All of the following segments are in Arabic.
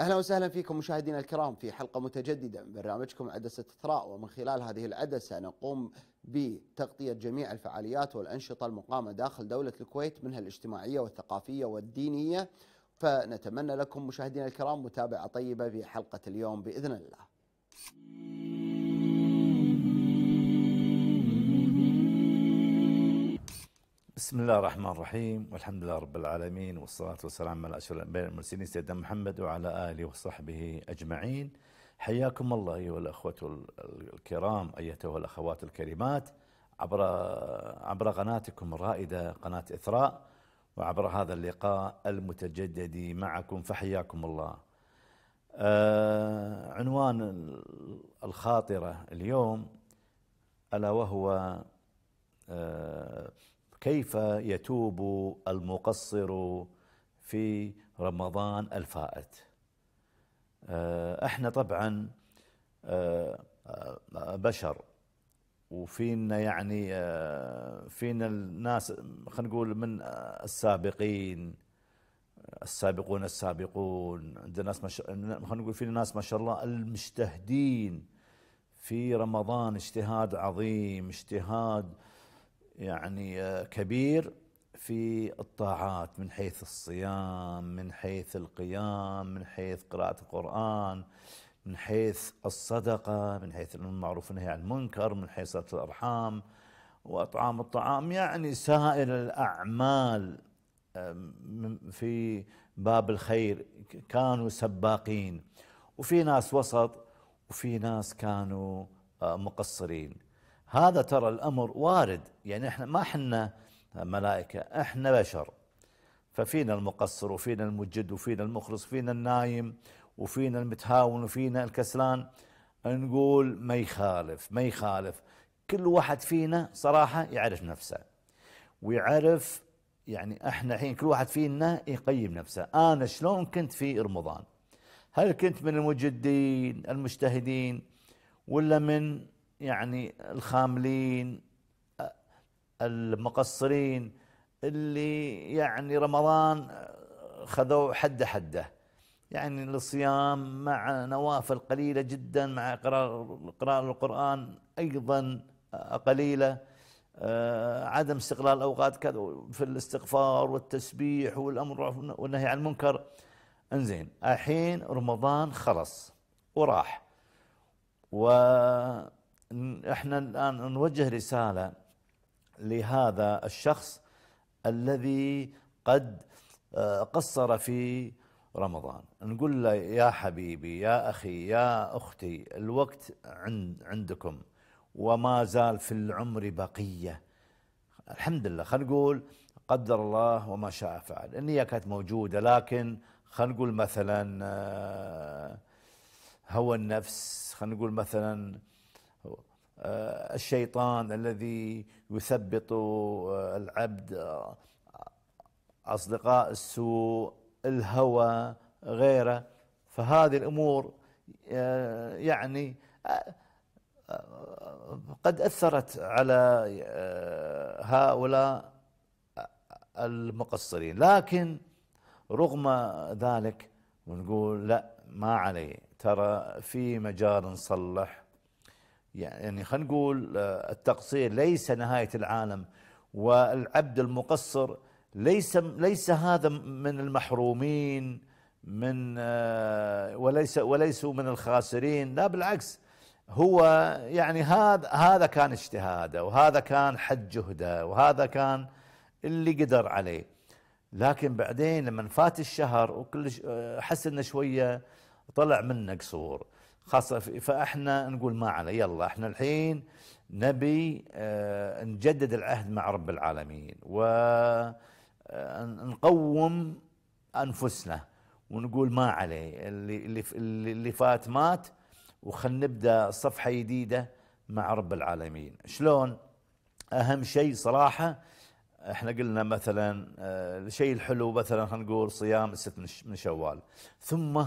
اهلا وسهلا فيكم مشاهدينا الكرام في حلقه متجدده من برنامجكم عدسه اثراء ومن خلال هذه العدسه نقوم بتغطيه جميع الفعاليات والانشطه المقامه داخل دوله الكويت منها الاجتماعيه والثقافيه والدينيه فنتمنى لكم مشاهدينا الكرام متابعه طيبه في حلقه اليوم باذن الله. بسم الله الرحمن الرحيم والحمد لله رب العالمين والصلاة والسلام على أشرف الأنبياء والمرسلين سيدنا محمد وعلى آله وصحبه أجمعين حياكم الله أيها الأخوة الكرام أيتها الأخوات الكريمات عبر عبر قناتكم الرائدة قناة إثراء وعبر هذا اللقاء المتجدد معكم فحياكم الله آه عنوان الخاطرة اليوم ألا وهو آه كيف يتوب المقصر في رمضان الفائت آه، احنا طبعا آه، آه، بشر وفينا يعني فينا الناس خلينا نقول من السابقين السابقون السابقون عندنا ناس ما خلينا نقول فينا ناس ما شاء الله المجتهدين في رمضان اجتهاد عظيم اجتهاد يعني آه، كبير في الطاعات من حيث الصيام من حيث القيام من حيث قراءة القرآن من حيث الصدقة من حيث المعروف والنهي عن المنكر من حيث صلة الأرحام وأطعام الطعام يعني سائر الأعمال في باب الخير كانوا سباقين وفي ناس وسط وفي ناس كانوا آه، مقصرين هذا ترى الامر وارد يعني احنا ما احنا ملائكه احنا بشر ففينا المقصر وفينا المجد وفينا المخلص وفينا النايم وفينا المتهاون وفينا الكسلان نقول ما يخالف ما يخالف كل واحد فينا صراحه يعرف نفسه ويعرف يعني احنا الحين كل واحد فينا يقيم نفسه انا شلون كنت في رمضان هل كنت من المجدين المجتهدين ولا من يعني الخاملين المقصرين اللي يعني رمضان خذوا حده حده يعني الصيام مع نوافل قليله جدا مع قراءه القران ايضا قليله آه، عدم استغلال اوقات كذا في الاستغفار والتسبيح والامر والنهي عن المنكر انزين الحين رمضان خلص وراح و احنا الان نوجه رساله لهذا الشخص الذي قد آه، قصر في رمضان نقول له يا حبيبي يا اخي يا اختي الوقت عند عندكم وما زال في العمر بقيه الحمد لله خلينا نقول قدر الله وما شاء فعل النيه كانت موجوده لكن خلينا نقول مثلا آه، هوى النفس خلينا نقول مثلا آه، الشيطان الذي يثبط آه، العبد آه، اصدقاء السوء الهوى غيره فهذه الامور يعني قد اثرت على هؤلاء المقصرين لكن رغم ذلك ونقول لا ما عليه ترى في مجال نصلح يعني خلينا نقول آه، التقصير ليس نهايه العالم والعبد المقصر ليس ليس هذا من المحرومين من آه، وليس وليسوا من الخاسرين لا بالعكس هو يعني هذا هذا كان اجتهاده وهذا كان حد جهده وهذا كان اللي قدر عليه لكن بعدين لما فات الشهر وكل آه، حس انه شويه طلع منه قصور خاصة فاحنا نقول ما عليه يلا احنا الحين نبي آه، نجدد العهد مع رب العالمين ونقوم آه، انفسنا ونقول ما عليه اللي اللي اللي فات مات وخل نبدا صفحه جديده مع رب العالمين شلون اهم شيء صراحه احنا قلنا مثلا آه، الشيء الحلو مثلا خلينا نقول صيام الست من شوال ثم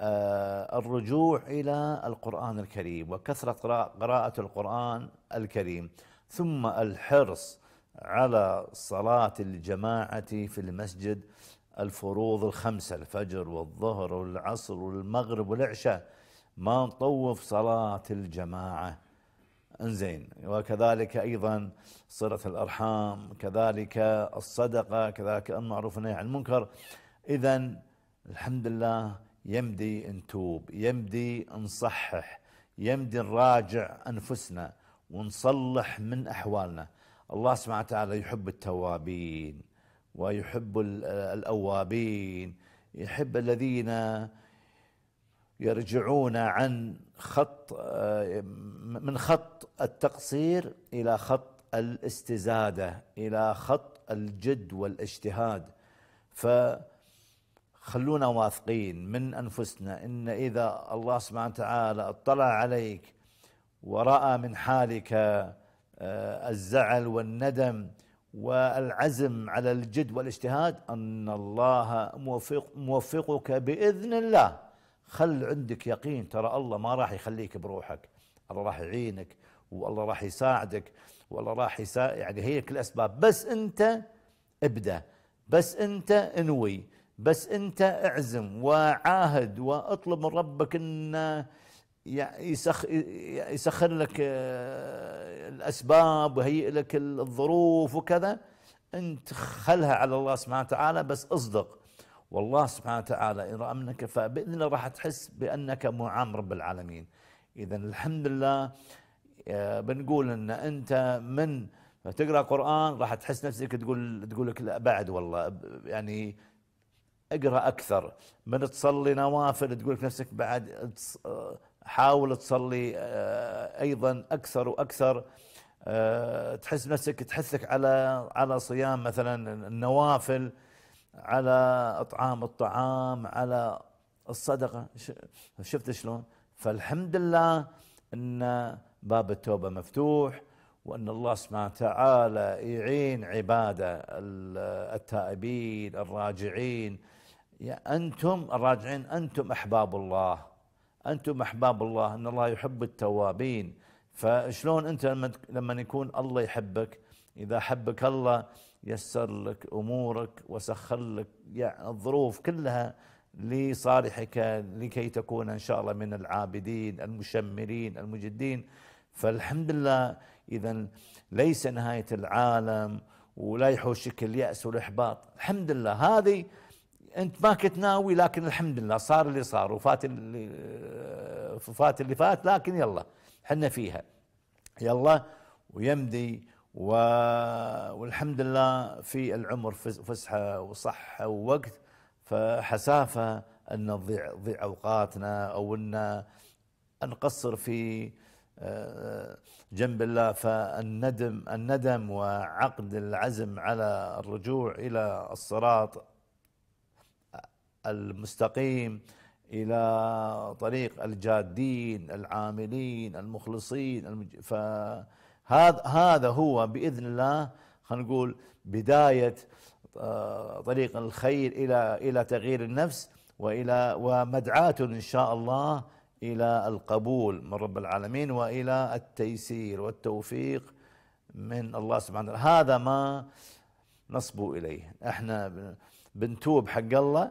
آه، الرجوع إلى القرآن الكريم وكثرة قراءة القرآن الكريم ثم الحرص على صلاة الجماعة في المسجد الفروض الخمسة الفجر والظهر والعصر والمغرب والعشاء ما نطوف صلاة الجماعة انزين وكذلك أيضا صلة الأرحام كذلك الصدقة كذلك المعروف والنهي عن المنكر إذا الحمد لله يمدي نتوب يمدي نصحح يمدي نراجع أنفسنا ونصلح من أحوالنا الله سبحانه وتعالى يحب التوابين ويحب الأوابين يحب الذين يرجعون عن خط من خط التقصير الى خط الاستزاده الى خط الجد والاجتهاد ف خلونا واثقين من انفسنا ان اذا الله سبحانه وتعالى اطلع عليك وراى من حالك آه، الزعل والندم والعزم على الجد والاجتهاد ان الله موفق موفقك باذن الله خل عندك يقين ترى الله ما راح يخليك بروحك الله راح يعينك والله راح يساعدك والله راح يساعد يعني هي كل الاسباب بس انت ابدا بس انت انوي بس انت اعزم وعاهد واطلب من ربك انه يسخر لك آه، الاسباب ويهيئ لك الظروف وكذا انت خلها على الله سبحانه وتعالى بس اصدق والله سبحانه وتعالى ان رامنك فباذن الله راح تحس بانك معام رب العالمين اذا الحمد لله آه، بنقول ان انت من تقرا قران راح تحس نفسك تقول تقول لك لا بعد والله يعني اقرا اكثر من تصلي نوافل تقول نفسك بعد حاول تصلي آه، ايضا اكثر واكثر آه، تحس نفسك تحثك على على صيام مثلا النوافل على اطعام الطعام على الصدقه شفت شلون فالحمد لله ان باب التوبه مفتوح وان الله سبحانه وتعالى يعين عباده التائبين الراجعين يا أنتم الراجعين أنتم أحباب الله أنتم أحباب الله أن الله يحب التوابين فشلون أنت لما يكون الله يحبك إذا حبك الله يسر لك أمورك وسخر لك يعني الظروف كلها لصالحك لكي تكون إن شاء الله من العابدين المشمرين المجدين فالحمد لله إذا ليس نهاية العالم ولا يحوشك اليأس والإحباط الحمد لله هذه انت ما كنت ناوي لكن الحمد لله صار اللي صار وفات اللي آه، فات اللي فات لكن يلا حنا فيها يلا ويمدي و... والحمد لله في العمر فسحه وصحه ووقت فحسافه ان نضيع ضيع اوقاتنا او ان نقصر في آه، جنب الله فالندم الندم وعقد العزم على الرجوع الى الصراط المستقيم الى طريق الجادين العاملين المخلصين المج... فهذا هذا هو باذن الله خلينا نقول بدايه آه، طريق الخير الى الى تغيير النفس والى ومدعاة ان شاء الله الى القبول من رب العالمين والى التيسير والتوفيق من الله سبحانه وتعالى هذا ما نصبو اليه احنا بنتوب حق الله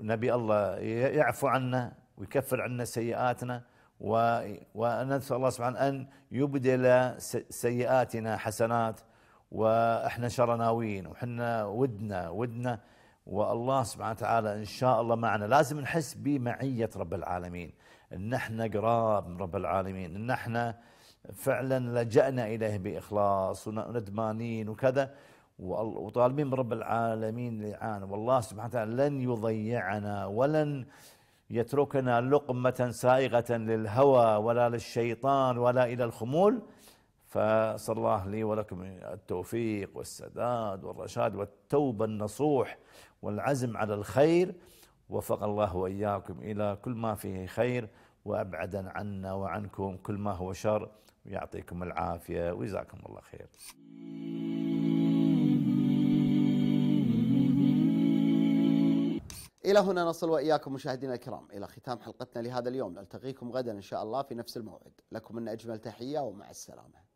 ونبي الله يعفو عنا ويكفر عنا سيئاتنا و... ونسأل الله سبحانه أن يبدل سيئاتنا حسنات وإحنا شرناويين وحنا ودنا ودنا والله سبحانه وتعالى إن شاء الله معنا لازم نحس بمعية رب العالمين إن احنا قراب من رب العالمين إن احنا فعلا لجأنا إليه بإخلاص وندمانين وكذا وطالبين برب العالمين الإعانة والله سبحانه وتعالى لن يضيعنا ولن يتركنا لقمة سائغة للهوى ولا للشيطان ولا إلى الخمول فصلى الله لي ولكم التوفيق والسداد والرشاد والتوبة النصوح والعزم على الخير وفق الله وإياكم إلى كل ما فيه خير وأبعدا عنا وعنكم كل ما هو شر ويعطيكم العافية وجزاكم الله خير إلى هنا نصل وإياكم مشاهدينا الكرام إلى ختام حلقتنا لهذا اليوم نلتقيكم غدا إن شاء الله في نفس الموعد لكم من أجمل تحية ومع السلامة